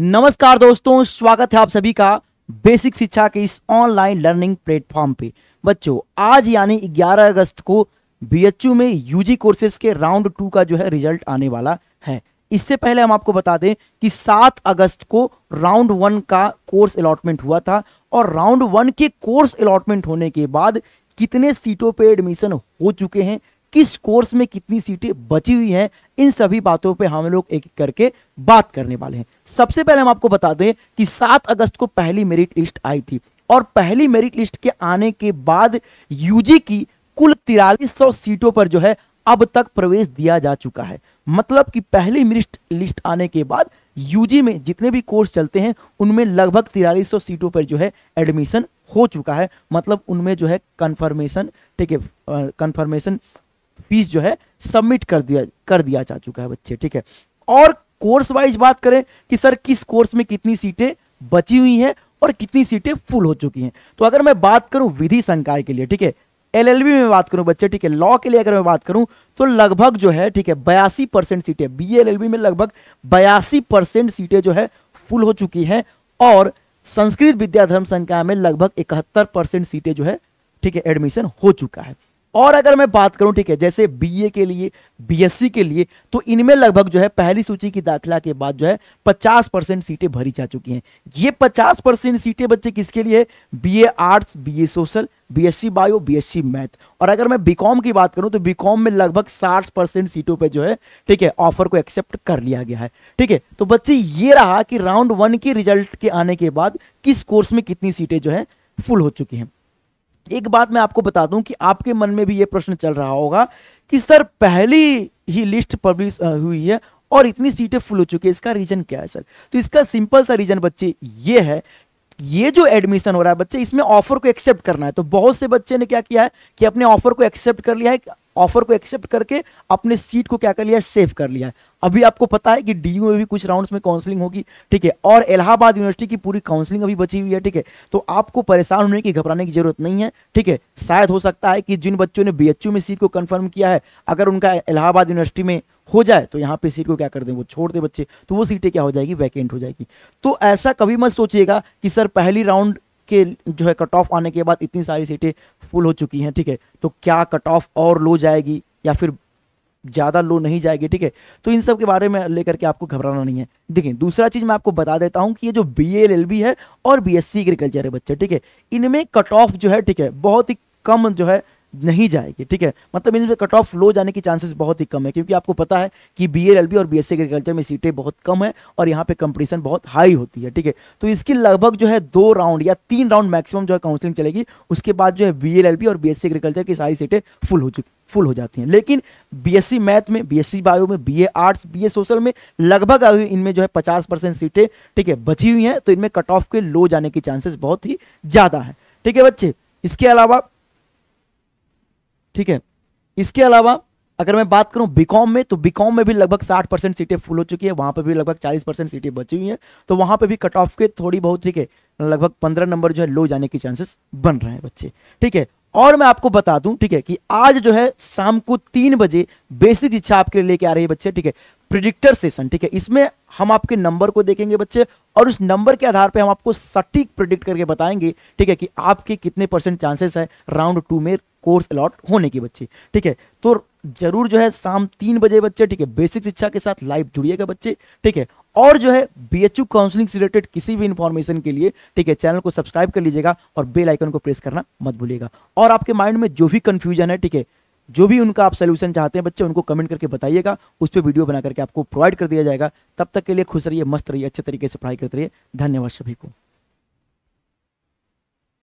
नमस्कार दोस्तों स्वागत है आप सभी का बेसिक शिक्षा के इस ऑनलाइन लर्निंग प्लेटफॉर्म पे बच्चों आज यानी 11 अगस्त को बीएचयू में यूजी कोर्सेज के राउंड टू का जो है रिजल्ट आने वाला है इससे पहले हम आपको बता दें कि 7 अगस्त को राउंड वन का कोर्स अलॉटमेंट हुआ था और राउंड वन के कोर्स अलॉटमेंट होने के बाद कितने सीटों पर एडमिशन हो चुके हैं किस कोर्स में कितनी सीटें बची हुई हैं इन सभी बातों पे हम लोग एक एक करके बात करने वाले हैं सबसे पहले हम आपको बता दें कि 7 अगस्त को पहली मेरिट लिस्ट आई थी और पहली मेरिट लिस्ट के आने के बाद यूजी की कुल तिरालीस सीटों पर जो है अब तक प्रवेश दिया जा चुका है मतलब कि पहली मेरिट लिस्ट आने के बाद यूजी में जितने भी कोर्स चलते हैं उनमें लगभग तिरालीस सीटों पर जो है एडमिशन हो चुका है मतलब उनमें जो है कन्फर्मेशन ठीक है कन्फर्मेशन फीस जो है सबमिट कर दिया कर दिया जा चुका है बच्चे ठीक है और कोर्स वाइज बात करें कि सर किस कोर्स में कितनी सीटें बची हुई हैं और कितनी सीटें फुल हो चुकी हैं तो अगर मैं बात करूं विधि संकाय के लिए ठीक है एलएलबी में बात करूं बच्चे ठीक है लॉ के लिए अगर मैं बात करूं तो लगभग जो है ठीक है बयासी परसेंट सीटें बी में लगभग बयासी परसेंट सीटें जो है फुल हो चुकी हैं और संस्कृत विद्याधर्म संकाय में लगभग इकहत्तर परसेंट सीटें जो है ठीक है एडमिशन हो चुका है और अगर मैं बात करूं ठीक है जैसे बीए के लिए बीएससी के लिए तो इनमें लगभग जो है पहली सूची की दाखिला के बाद जो है 50 परसेंट सीटें भरी जा चुकी हैं ये 50 परसेंट सीटें बच्चे किसके लिए BA arts BA social BSc bio BSc math और अगर मैं बीकॉम की बात करूं तो बीकॉम में लगभग 60 परसेंट सीटों पर जो है ठीक है ऑफर को एक्सेप्ट कर लिया गया है ठीक है तो बच्चे ये रहा कि राउंड वन के रिजल्ट के आने के बाद किस कोर्स में कितनी सीटें जो है फुल हो चुकी हैं एक बात मैं आपको बता दूं कि आपके मन में भी ये प्रश्न चल रहा होगा कि सर पहली ही लिस्ट पब्लिश हुई है और इतनी सीटें फुल हो चुकी है इसका रीजन क्या है सर तो इसका सिंपल सा रीजन बच्चे ये है ये जो एडमिशन हो रहा है बच्चे इसमें ऑफर को एक्सेप्ट करना है तो बहुत से बच्चे ने क्या किया है कि अपने ऑफर को एक्सेप्ट कर लिया है ऑफर को एक्सेप्ट करके अपने सीट को क्या कर लिया है सेव कर लिया है अभी आपको पता है कि डीयू में भी कुछ राउंड्स में काउंसलिंग होगी ठीक है और इलाहाबाद यूनिवर्सिटी की पूरी काउंसलिंग अभी बची हुई है ठीक है तो आपको परेशान होने की घबराने की जरूरत नहीं है ठीक है शायद हो सकता है कि जिन बच्चों ने बी में सीट को कन्फर्म किया है अगर उनका इलाहाबाद यूनिवर्सिटी में हो जाए तो यहाँ पे सीट को क्या कर दें वो छोड़ दे बच्चे तो वो सीटें क्या हो जाएगी वैकेंट हो जाएगी तो ऐसा कभी मत सोचिएगा कि सर पहली राउंड के जो है कट ऑफ आने के बाद इतनी सारी सीटें फुल हो चुकी हैं ठीक है तो क्या कट ऑफ और लो जाएगी या फिर ज़्यादा लो नहीं जाएगी ठीक है तो इन सब के बारे में लेकर के आपको घबराना नहीं है देखिए दूसरा चीज़ मैं आपको बता देता हूँ कि ये जो बी एल एल बी है और बी एस सी एग्रीकल्चर है बच्चे ठीक है इनमें कट ऑफ जो है ठीक है बहुत ही कम जो है नहीं जाएगी ठीक है मतलब इनमें कट ऑफ लो जाने की चांसेस बहुत ही कम है क्योंकि आपको पता है कि बी एल और बी एग्रीकल्चर में सीटें बहुत कम है और यहाँ पे कंपटीशन बहुत हाई होती है ठीक है तो इसकी लगभग जो है दो राउंड या तीन राउंड मैक्सिमम जो है काउंसलिंग चलेगी उसके बाद जो है बी और बी एग्रीकल्चर की सारी सीटें फुल हो चुकी फुल हो जाती हैं लेकिन बीएससी मैथ में बीएससी बायो में बीए आर्ट्स बी सोशल में लगभग अभी इनमें जो है पचास परसेंट सीटें ठीक है बची हुई हैं तो इनमें कट ऑफ के लो जाने की चांसेस बहुत ही ज़्यादा है ठीक है बच्चे इसके अलावा ठीक है इसके अलावा अगर मैं बात करूं बीकॉम में तो बीकॉम में भी लगभग 60 परसेंट सीटें फुल हो चुकी है वहां पर भी लगभग 40 परसेंट सीटें बची हुई हैं तो वहां पर भी कट ऑफ के थोड़ी बहुत ठीक है लगभग 15 नंबर जो है लो जाने के चांसेस बन रहे हैं बच्चे ठीक है और मैं आपको बता दूं ठीक है कि आज जो है शाम को तीन बजे बेसिक इच्छा आपके लिए लेके आ रही है बच्चे ठीक है प्रिडिक्टर सेशन ठीक है इसमें हम आपके नंबर को देखेंगे बच्चे और उस नंबर के आधार पर हम आपको सटीक प्रिडिक्ट करके बताएंगे ठीक है कि आपके कितने परसेंट चांसेस है राउंड टू में कोर्स अलॉट होने की बच्चे ठीक है तो जरूर जो है शाम तीन बजे बच्चे ठीक है बेसिक शिक्षा के साथ लाइव जुड़िएगा बच्चे ठीक है और जो है बी एच काउंसलिंग से रिलेटेड किसी भी इंफॉर्मेशन के लिए ठीक है चैनल को सब्सक्राइब कर लीजिएगा और बेल आइकन को प्रेस करना मत भूलिएगा और आपके माइंड में जो भी कंफ्यूजन है ठीक है जो भी उनका आप सोल्यूशन चाहते हैं बच्चे उनको कमेंट करके बताइएगा उस पर वीडियो बना करके आपको प्रोवाइड कर दिया जाएगा तब तक के लिए खुश रहिए मस्त रहिए अच्छे तरीके से पढ़ाई करते रहिए धन्यवाद सभी को